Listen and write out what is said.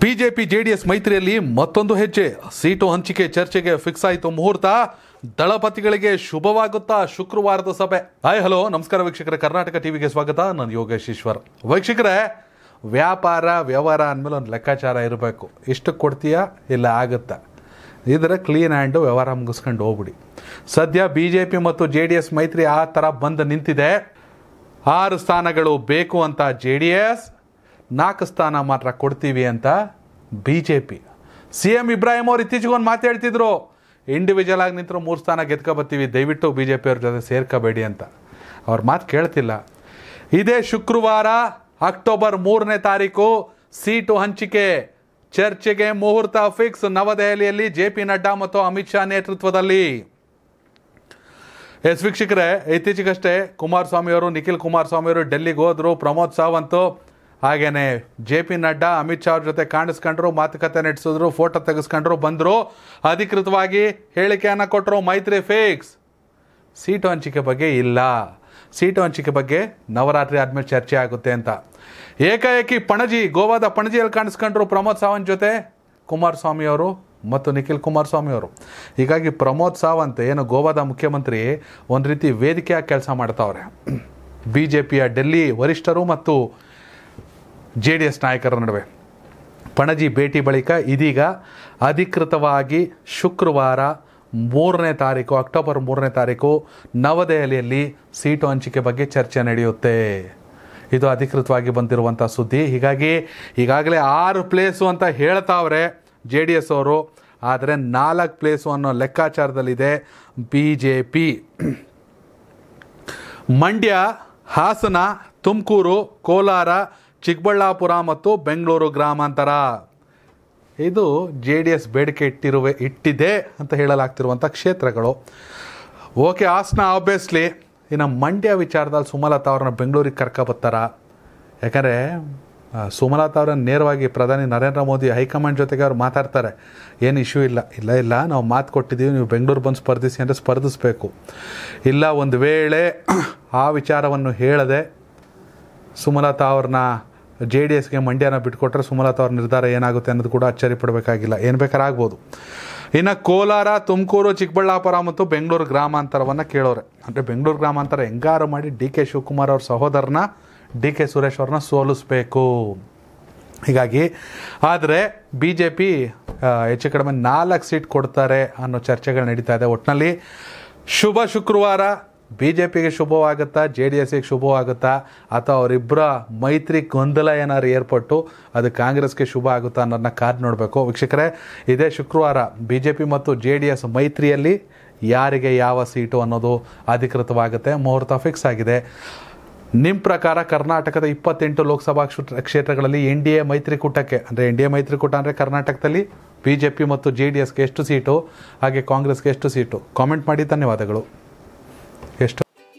BJP JDS ಮೈತ್ರಿಯಲ್ಲಿ ಮತ್ತೊಂದು ಹೆಜ್ಜೆ seat ಹಂಚಿಕೆ ಚರ್ಚೆಗೆ ಫಿಕ್ಸ್ ಆಯಿತು ಮುಹೂರ್ತ ದಳಪತಿಗಳಿಗೆ ಶುಭವಾಗುತ್ತಾ ಶುಕ್ರವಾರದ ಸಭೆ ಹಾಯ್ ಹಲೋ ನಮಸ್ಕಾರ ವೀಕ್ಷಕರ ಕರ್ನಾಟಕ ಟಿವಿಗೆ ಸ್ವಾಗತ ನಾನು ಯೋಗೇಶ್ ಈಶ್ವರ್ ವೀಕ್ಷಕರೇ ವ್ಯಾಪಾರ ವ್ಯವಹಾರ ಅಂದಮೇಲೆ ಒಂದು ಲೆಕ್ಕಾಚಾರ ಇರಬೇಕು ಇಷ್ಟು ಕೊಡ್ತೀಯಾ ಇಲ್ಲ ಆಗುತ್ತಾ ಇದರ ಕ್ಲೀನ್ ಹ್ಯಾಂಡು ವ್ಯವಹಾರ ಮುಗಿಸ್ಕೊಂಡು ಹೋಗ್ಬಿಡಿ ಸದ್ಯ ಬಿ ಜೆ ಪಿ ಮತ್ತು ಜೆ ಡಿ ಎಸ್ ಮೈತ್ರಿ ಆ ಥರ ಬಂದು ನಿಂತಿದೆ ಆರು ಸ್ಥಾನಗಳು ಬೇಕು ಅಂತ ಜೆ ಡಿ ಎಸ್ ನಾಲ್ಕು ಸ್ಥಾನ ಮಾತ್ರ ಕೊಡ್ತೀವಿ ಅಂತ B J P C M Ibrahim ಅವ್ರು ಇತ್ತೀಚೆಗೆ ಒಂದು ಮಾತು ಹೇಳ್ತಿದ್ರು ಇಂಡಿವಿಜುವಲ್ ಆಗಿ ನಿಂತರು ಮೂರು ಸ್ಥಾನ ಬರ್ತೀವಿ ದಯವಿಟ್ಟು ಬಿ ಜೆ ಪಿಯವ್ರ ಜೊತೆ ಸೇರ್ಕೋಬೇಡಿ ಅಂತ ಅವ್ರ ಮಾತು ಕೇಳ್ತಿಲ್ಲ ಇದೇ ಶುಕ್ರವಾರ ಅಕ್ಟೋಬರ್ ಮೂರನೇ ತಾರೀಕು ಸೀಟು ಹಂಚಿಕೆ ಚರ್ಚೆಗೆ ಮುಹೂರ್ತ ಫಿಕ್ಸ್ ನವದೆಹಲಿಯಲ್ಲಿ ಜೆ ಪಿ ನಡ್ಡಾ ಮತ್ತು ಅಮಿತ್ ಶಾ ನೇತೃತ್ವದಲ್ಲಿ ಎಸ್ ವೀಕ್ಷಕರೇ ಇತ್ತೀಚೆಗಷ್ಟೇ ಕುಮಾರಸ್ವಾಮಿಯವರು ನಿಖಿಲ್ ಕುಮಾರಸ್ವಾಮಿಯವರು ಡೆಲ್ಲಿಗೆ ಹೋದರು ಪ್ರಮೋದ್ ಸಾವಂತು ಹಾಗೇನೆ ಜೆ ಪಿ ನಡ್ಡಾ ಅಮಿತ್ ಶಾ ಅವ್ರ ಜೊತೆ ಕಾಣಿಸ್ಕೊಂಡ್ರು ಮಾತುಕತೆ ನಡೆಸಿದ್ರು ಫೋಟೋ ತೆಗೆಸ್ಕೊಂಡ್ರು ಬಂದರು ಅಧಿಕೃತವಾಗಿ ಹೇಳಿಕೆಯನ್ನು ಕೊಟ್ಟರು ಮೈತ್ರಿ ಫೇಕ್ಸ್ ಸೀಟು ಹಂಚಿಕೆ ಬಗ್ಗೆ ಇಲ್ಲ ಸೀಟು ಹಂಚಿಕೆ ಬಗ್ಗೆ ನವರಾತ್ರಿ ಆದಮೇಲೆ ಚರ್ಚೆ ಆಗುತ್ತೆ ಅಂತ ಏಕಾಏಕಿ ಪಣಜಿ ಗೋವಾದ ಪಣಜಿಯಲ್ಲಿ ಕಾಣಿಸ್ಕೊಂಡ್ರು ಪ್ರಮೋದ್ ಸಾವಂತ್ ಜೊತೆ ಕುಮಾರಸ್ವಾಮಿ ಅವರು ಮತ್ತು ನಿಖಿಲ್ ಕುಮಾರಸ್ವಾಮಿ ಅವರು ಹೀಗಾಗಿ ಪ್ರಮೋದ್ ಸಾವಂತ್ ಏನು ಗೋವಾದ ಮುಖ್ಯಮಂತ್ರಿ ಒಂದು ರೀತಿ ವೇದಿಕೆಯಾಗಿ ಕೆಲಸ ಮಾಡ್ತಾವ್ರೆ ಬಿ ಜೆ ಪಿಯ ಡೆಲ್ಲಿ ವರಿಷ್ಠರು ಮತ್ತು ಜೆ ಡಿ ಎಸ್ ನಾಯಕರ ನಡುವೆ ಪಣಜಿ ಭೇಟಿ ಬಳಿಕ ಇದೀಗ ಅಧಿಕೃತವಾಗಿ ಶುಕ್ರವಾರ ಮೂರನೇ ತಾರೀಕು ಅಕ್ಟೋಬರ್ ಮೂರನೇ ತಾರೀಕು ನವದೆಹಲಿಯಲ್ಲಿ ಸೀಟು ಹಂಚಿಕೆ ಬಗ್ಗೆ ಚರ್ಚೆ ನಡೆಯುತ್ತೆ ಇದು ಅಧಿಕೃತವಾಗಿ ಬಂದಿರುವಂಥ ಸುದ್ದಿ ಹೀಗಾಗಿ ಈಗಾಗಲೇ ಆರು ಪ್ಲೇಸು ಅಂತ ಹೇಳ್ತಾವ್ರೆ ಜೆ ಡಿ ಎಸ್ ಅವರು ಆದರೆ ನಾಲ್ಕು ಪ್ಲೇಸು ಅನ್ನೋ ಲೆಕ್ಕಾಚಾರದಲ್ಲಿದೆ B J P Mandya Hassan Tumakuru Kolar Chikkaballapur ಮತ್ತು ಬೆಂಗಳೂರು ಗ್ರಾಮಾಂತರ ಇದು ಜೆ ಡಿ ಎಸ್ ಬೇಡಿಕೆ ಇಟ್ಟಿರುವೆ ಇಟ್ಟಿದೆ ಅಂತ ಹೇಳಲಾಗ್ತಿರುವಂಥ ಕ್ಷೇತ್ರಗಳು ಓಕೆ ಆಸ್ನ ಆಬ್ವಿಯಸ್ಲಿ ಇನ್ನು ಮಂಡ್ಯ ವಿಚಾರದಲ್ಲಿ ಸುಮಲತಾ ಅವ್ರನ್ನ ಬೆಂಗಳೂರಿಗೆ ಕರ್ಕೊಬತ್ತಾರ ಯಾಕಂದರೆ ಸುಮಲತಾ ಅವರನ್ನು ನೇರವಾಗಿ ಪ್ರಧಾನಿ ನರೇಂದ್ರ ಮೋದಿ ಹೈಕಮಾಂಡ್ ಜೊತೆಗೆ ಅವ್ರು ಮಾತಾಡ್ತಾರೆ ಏನು ಇಶ್ಯೂ ಇಲ್ಲ ಇಲ್ಲ ಇಲ್ಲ ನಾವು ಮಾತು ಕೊಟ್ಟಿದ್ದೀವಿ ನೀವು ಬೆಂಗಳೂರು ಬಂದು ಸ್ಪರ್ಧಿಸಿ ಅಂದರೆ ಸ್ಪರ್ಧಿಸಬೇಕು ಇಲ್ಲ ಒಂದು ವೇಳೆ ಆ ವಿಚಾರವನ್ನು ಹೇಳದೆ ಸುಮಲತಾ ಅವ್ರನ್ನ ಜೆ ಡಿ ಎಸ್ಗೆ ಮಂಡ್ಯನ ಬಿಟ್ಕೊಟ್ರೆ ಸುಮಲತಾ ಅವ್ರ ನಿರ್ಧಾರ ಏನಾಗುತ್ತೆ ಅನ್ನೋದು ಕೂಡ ಅಚ್ಚರಿ ಪಡಬೇಕಾಗಿಲ್ಲ ಏನು ಬೇಕಾದ್ರೆ ಆಗ್ಬೋದು ಇನ್ನು ಕೋಲಾರ ತುಮಕೂರು ಚಿಕ್ಕಬಳ್ಳಾಪುರ ಮತ್ತು ಬೆಂಗಳೂರು ಗ್ರಾಮಾಂತರವನ್ನು ಕೇಳೋರೆ ಅಂದರೆ ಬೆಂಗಳೂರು ಗ್ರಾಮಾಂತರ ಹೆಂಗಾರು ಮಾಡಿ ಡಿ ಕೆ ಶಿವಕುಮಾರ್ ಅವ್ರ ಸಹೋದರನ ಡಿ ಕೆ ಸುರೇಶ್ ಅವ್ರನ್ನ ಸೋಲಿಸ್ಬೇಕು ಹೀಗಾಗಿ ಆದರೆ ಬಿ ಜೆ ಪಿ ಹೆಚ್ಚು ಕಡಿಮೆ ನಾಲ್ಕು ಸೀಟ್ ಕೊಡ್ತಾರೆ ಅನ್ನೋ ಚರ್ಚೆಗಳು ನಡೀತಾ ಇದೆ ಒಟ್ಟಿನಲ್ಲಿ ಶುಭ ಶುಕ್ರವಾರ ಬಿ ಜೆ ಪಿಗೆ ಶುಭವಾಗುತ್ತಾ ಜೆ ಡಿ ಎಸ್ಗೆ ಶುಭವಾಗುತ್ತಾ ಅಥವಾ ಅವರಿಬ್ಬರ ಮೈತ್ರಿ ಗೊಂದಲ ಏನಾದ್ರು ಏರ್ಪಟ್ಟು ಅದು ಕಾಂಗ್ರೆಸ್ಗೆ ಶುಭ ಆಗುತ್ತಾ ಅನ್ನೋದನ್ನ ಕಾದು ನೋಡಬೇಕು ವೀಕ್ಷಕರೇ ಇದೇ ಶುಕ್ರವಾರ ಬಿ ಜೆ ಪಿ ಮತ್ತು ಜೆ ಡಿ ಎಸ್ ಮೈತ್ರಿಯಲ್ಲಿ ಯಾರಿಗೆ ಯಾವ ಸೀಟು ಅನ್ನೋದು ಅಧಿಕೃತವಾಗುತ್ತೆ ಮುಹೂರ್ತ ಫಿಕ್ಸ್ ಆಗಿದೆ ನಿಮ್ಮ ಪ್ರಕಾರ ಕರ್ನಾಟಕದ ಇಪ್ಪತ್ತೆಂಟು ಲೋಕಸಭಾ ಕ್ಷೇತ್ರಗಳಲ್ಲಿ ಎನ್ ಡಿ ಎ ಮೈತ್ರಿಕೂಟಕ್ಕೆ ಅಂದರೆ ಎನ್ ಡಿ ಎ ಮೈತ್ರಿಕೂಟ ಅಂದರೆ ಕರ್ನಾಟಕದಲ್ಲಿ ಬಿ ಜೆ ಪಿ ಮತ್ತು ಜೆ ಡಿ ಎಸ್ಗೆ ಎಷ್ಟು ಸೀಟು ಹಾಗೆ ಕಾಂಗ್ರೆಸ್ಗೆ ಎಷ್ಟು ಸೀಟು ಕಾಮೆಂಟ್ ಮಾಡಿ ಧನ್ಯವಾದಗಳು